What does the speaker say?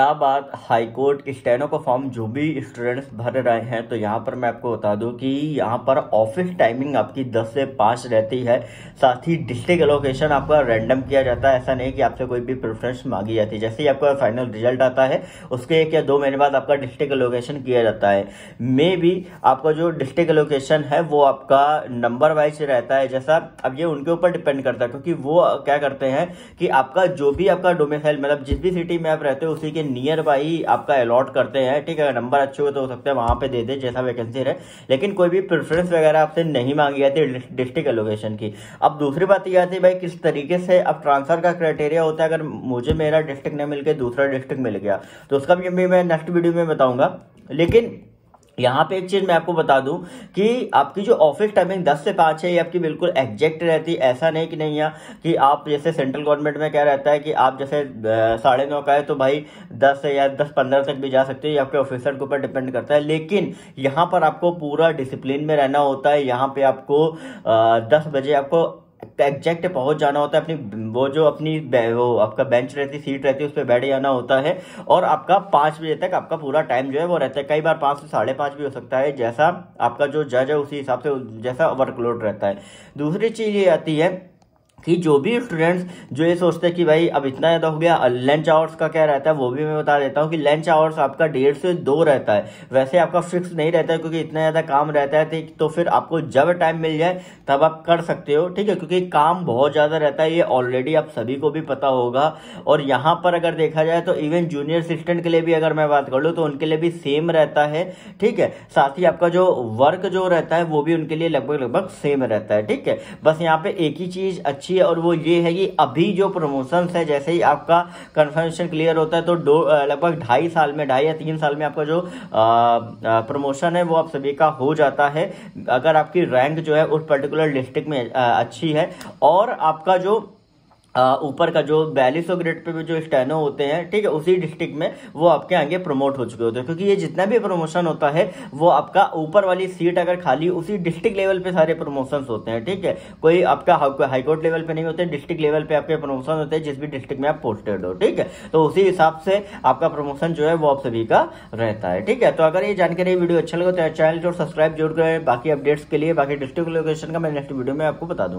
Allahabad high court के steno का form जो भी स्टूडेंट्स भर रहे हैं तो यहाँ पर मैं आपको बता दूं कि यहाँ पर ऑफिस टाइमिंग आपकी 10 से 5 रहती है साथ ही डिस्ट्रिक्ट एलोकेशन आपका रैंडम किया जाता है ऐसा नहीं कि आपसे कोई भी प्रेफरेंस मांगी जाती है जैसे ही आपका फाइनल रिजल्ट आता है उसके एक या दो महीने बाद आपका डिस्ट्रिक्ट एलोकेशन किया जाता है मे भी आपका जो डिस्ट्रिक्ट एलोकेशन है वो आपका नंबर वाइज रहता है जैसा अब ये उनके ऊपर डिपेंड करता है क्योंकि वो क्या करते हैं कि आपका जो भी आपका डोमिसाइल मतलब जिस भी सिटी में आप रहते हो उसी के नियर बाई आपका अलॉट करते हैं ठीक है नंबर अच्छे हुए तो हो सकते हैं वहाँ पे दे दे जैसा वैकेंसी रहे लेकिन कोई भी प्रेफरेंस वगैरह आपसे नहीं मांगी जाती डिस्ट्रिक्ट एलोकेशन की अब दूसरी बात यह आती है भाई किस तरीके से अब ट्रांसफर का क्राइटेरिया होता है अगर मुझे मेरा डिस्ट्रिक्ट नहीं मिल गया दूसरा डिस्ट्रिक्ट मिल गया तो उसका भी मैं नेक्स्ट वीडियो में बताऊँगा लेकिन यहाँ पे एक चीज़ मैं आपको बता दूं कि आपकी जो ऑफिस टाइमिंग 10 से 5 है ये आपकी बिल्कुल एग्जैक्ट रहती है ऐसा नहीं कि नहीं है कि आप जैसे सेंट्रल गवर्नमेंट में क्या रहता है कि आप जैसे साढ़े नौ का है तो भाई 10 से या 10 पंद्रह तक भी जा सकते हो ये आपके ऑफिसर के ऊपर डिपेंड करता है लेकिन यहाँ पर आपको पूरा डिसिप्लिन में रहना होता है यहाँ पर आपको दस बजे आपको एग्जैक्ट पहुंच जाना होता है अपनी वो जो अपनी वो आपका बेंच रहती सीट रहती है उस पर बैठ जाना होता है और आपका पाँच बजे तक आपका पूरा टाइम जो है वो रहता है कई बार पाँच से साढ़े पाँच भी हो सकता है जैसा आपका जो जज है उसी हिसाब से जैसा वर्कलोड रहता है दूसरी चीज़ ये आती है कि जो भी स्टूडेंट्स जो ये सोचते हैं कि भाई अब इतना ज़्यादा हो गया लंच आवर्स का क्या रहता है वो भी मैं बता देता हूँ कि लंच आवर्स आपका डेढ़ से दो रहता है वैसे आपका फिक्स नहीं रहता है क्योंकि इतना ज़्यादा काम रहता है तो फिर आपको जब टाइम मिल जाए तब आप कर सकते हो ठीक है क्योंकि काम बहुत ज़्यादा रहता है ये ऑलरेडी आप सभी को भी पता होगा और यहाँ पर अगर देखा जाए तो इवन जूनियर असिस्टेंट के लिए भी अगर मैं बात कर लूँ तो उनके लिए भी सेम रहता है ठीक है साथ ही आपका जो वर्क जो रहता है वो भी उनके लिए लगभग लगभग सेम रहता है ठीक है बस यहाँ पे एक ही चीज़ अच्छी लीजिए और वो ये है कि अभी जो प्रमोशंस है जैसे ही आपका कन्फर्मेशन क्लियर होता है तो दो लगभग ढाई साल में ढाई या तीन साल में आपका जो प्रमोशन है वो आप सभी का हो जाता है अगर आपकी रैंक जो है उस पर्टिकुलर डिस्ट्रिक्ट में अच्छी है और आपका जो ऊपर का जो बयालीस सौ ग्रेड पे भी जो स्टैनो होते हैं ठीक है उसी डिस्ट्रिक्ट में वो आपके आगे प्रमोट हो चुके होते हैं क्योंकि ये जितना भी प्रमोशन होता है वो आपका ऊपर वाली सीट अगर खाली उसी डिस्ट्रिक्ट लेवल पे सारे प्रमोशन होते हैं ठीक है कोई आपका हाईकोर्ट लेवल पे नहीं होते डिस्ट्रिक्ट लेवल पे आपके प्रमोशन होते हैं जिस भी डिस्ट्रिक्ट में आप पोस्टेड हो ठीक है तो उसी हिसाब से आपका प्रमोशन जो है वो आप सभी का रहता है ठीक है तो अगर ये जानकारी वीडियो अच्छा लगे तो चैनल जो सब्सक्राइब जरूर करें बाकी अपडेट्स के लिए बाकी डिस्ट्रिक्ट लोकेशन का मैं नेक्स्ट वीडियो में आपको बता दूँ